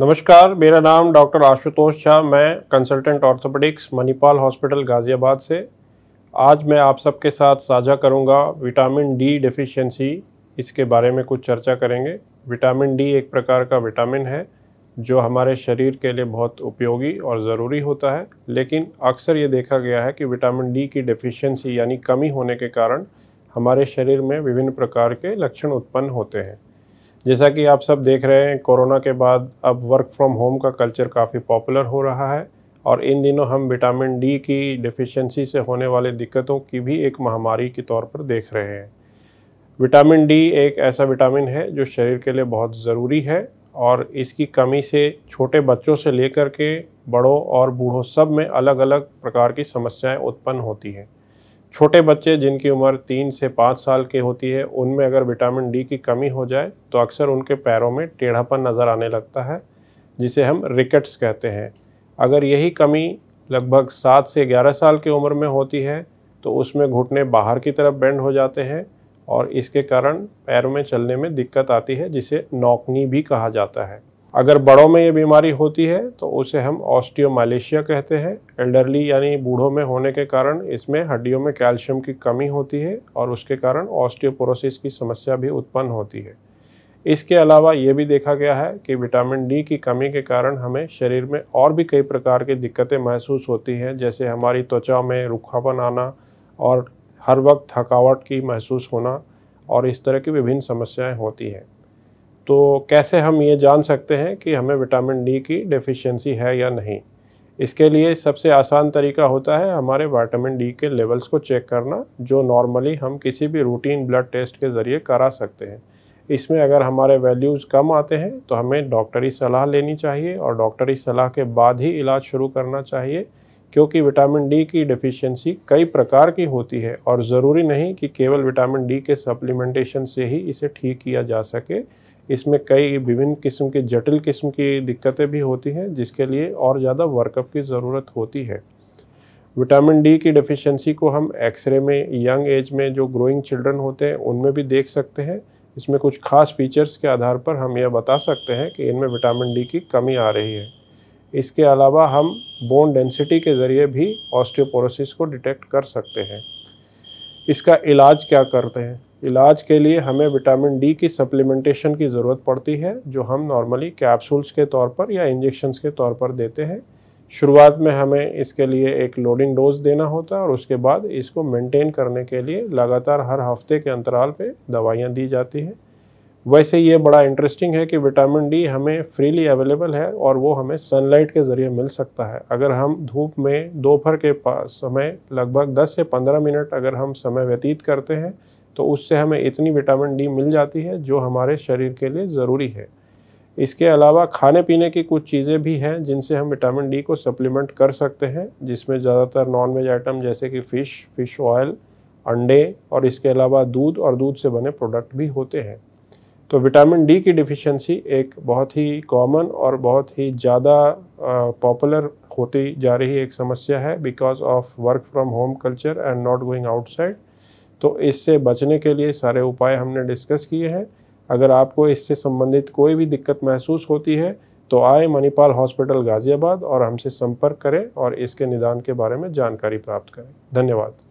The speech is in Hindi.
नमस्कार मेरा नाम डॉक्टर आशुतोष शाह मैं consultant orthopaedics Manipal hospital Ghaziabad से आज मैं आप सबके साथ साझा करूंगा विटामिन डी डिफिशियंसी इसके बारे में कुछ चर्चा करेंगे विटामिन डी एक प्रकार का विटामिन है जो हमारे शरीर के लिए बहुत उपयोगी और ज़रूरी होता है लेकिन अक्सर ये देखा गया है कि विटामिन डी की डिफिशियंसी यानी कमी होने के कारण हमारे शरीर में विभिन्न प्रकार के लक्षण उत्पन्न होते हैं जैसा कि आप सब देख रहे हैं कोरोना के बाद अब वर्क फ्रॉम होम का कल्चर काफ़ी पॉपुलर हो रहा है और इन दिनों हम विटामिन डी की डिफिशेंसी से होने वाले दिक्कतों की भी एक महामारी के तौर पर देख रहे हैं विटामिन डी एक ऐसा विटामिन है जो शरीर के लिए बहुत ज़रूरी है और इसकी कमी से छोटे बच्चों से लेकर के बड़ों और बूढ़ों सब में अलग अलग प्रकार की समस्याएं उत्पन्न होती हैं छोटे बच्चे जिनकी उम्र तीन से पाँच साल की होती है उनमें अगर विटामिन डी की कमी हो जाए तो अक्सर उनके पैरों में टेढ़ापन नज़र आने लगता है जिसे हम रिकेट्स कहते हैं अगर यही कमी लगभग सात से ग्यारह साल की उम्र में होती है तो उसमें घुटने बाहर की तरफ बेंड हो जाते हैं और इसके कारण पैरों में चलने में दिक्कत आती है जिसे नौकनी भी कहा जाता है अगर बड़ों में ये बीमारी होती है तो उसे हम ऑस्टियोमालेशिया कहते हैं एल्डरली यानी बूढ़ों में होने के कारण इसमें हड्डियों में कैल्शियम की कमी होती है और उसके कारण ऑस्टियोपोरोसिस की समस्या भी उत्पन्न होती है इसके अलावा ये भी देखा गया है कि विटामिन डी की कमी के कारण हमें शरीर में और भी कई प्रकार की दिक्कतें महसूस होती हैं जैसे हमारी त्वचा में रुखापन आना और हर वक्त थकावट की महसूस होना और इस तरह की विभिन्न समस्याएं होती हैं तो कैसे हम ये जान सकते हैं कि हमें विटामिन डी की डेफिशिएंसी है या नहीं इसके लिए सबसे आसान तरीका होता है हमारे विटामिन डी के लेवल्स को चेक करना जो नॉर्मली हम किसी भी रूटीन ब्लड टेस्ट के ज़रिए करा सकते हैं इसमें अगर हमारे वैल्यूज़ कम आते हैं तो हमें डॉक्टरी सलाह लेनी चाहिए और डॉक्टरी सलाह के बाद ही इलाज शुरू करना चाहिए क्योंकि विटामिन डी की डिफिशियंसी कई प्रकार की होती है और ज़रूरी नहीं कि केवल विटामिन डी के सप्लीमेंटेशन से ही इसे ठीक किया जा सके इसमें कई विभिन्न किस्म के जटिल किस्म की दिक्कतें भी होती हैं जिसके लिए और ज़्यादा वर्कअप की ज़रूरत होती है विटामिन डी की डिफिशेंसी को हम एक्सरे में यंग एज में जो ग्रोइंग चिल्ड्रन होते हैं उनमें भी देख सकते हैं इसमें कुछ खास फीचर्स के आधार पर हम यह बता सकते हैं कि इनमें विटामिन डी की कमी आ रही है इसके अलावा हम बोन डेंसिटी के ज़रिए भी ऑस्टियोपोरोसिस को डिटेक्ट कर सकते हैं इसका इलाज क्या करते हैं इलाज के लिए हमें विटामिन डी की सप्लीमेंटेशन की ज़रूरत पड़ती है जो हम नॉर्मली कैप्सूल्स के तौर पर या इंजेक्शन्स के तौर पर देते हैं शुरुआत में हमें इसके लिए एक लोडिंग डोज देना होता है और उसके बाद इसको मेंटेन करने के लिए लगातार हर हफ्ते के अंतराल पे दवाइयाँ दी जाती हैं वैसे ये बड़ा इंटरेस्टिंग है कि विटामिन डी हमें फ्रीली अवेलेबल है और वो हमें सनलाइट के ज़रिए मिल सकता है अगर हम धूप में दोपहर के पास समय लगभग 10 से 15 मिनट अगर हम समय व्यतीत करते हैं तो उससे हमें इतनी विटामिन डी मिल जाती है जो हमारे शरीर के लिए ज़रूरी है इसके अलावा खाने पीने की कुछ चीज़ें भी हैं जिनसे हम विटामिन डी को सप्लीमेंट कर सकते हैं जिसमें ज़्यादातर नॉन वेज आइटम जैसे कि फ़िश फ़िश ऑयल अंडे और इसके अलावा दूध और दूध से बने प्रोडक्ट भी होते हैं तो विटामिन डी की डिफिशेंसी एक बहुत ही कॉमन और बहुत ही ज़्यादा पॉपुलर होती जा रही एक समस्या है because of work from home culture and not going outside तो इससे बचने के लिए सारे उपाय हमने डिस्कस किए हैं अगर आपको इससे संबंधित कोई भी दिक्कत महसूस होती है तो आए मणिपाल हॉस्पिटल गाज़ियाबाद और हमसे संपर्क करें और इसके निदान के बारे में जानकारी प्राप्त करें धन्यवाद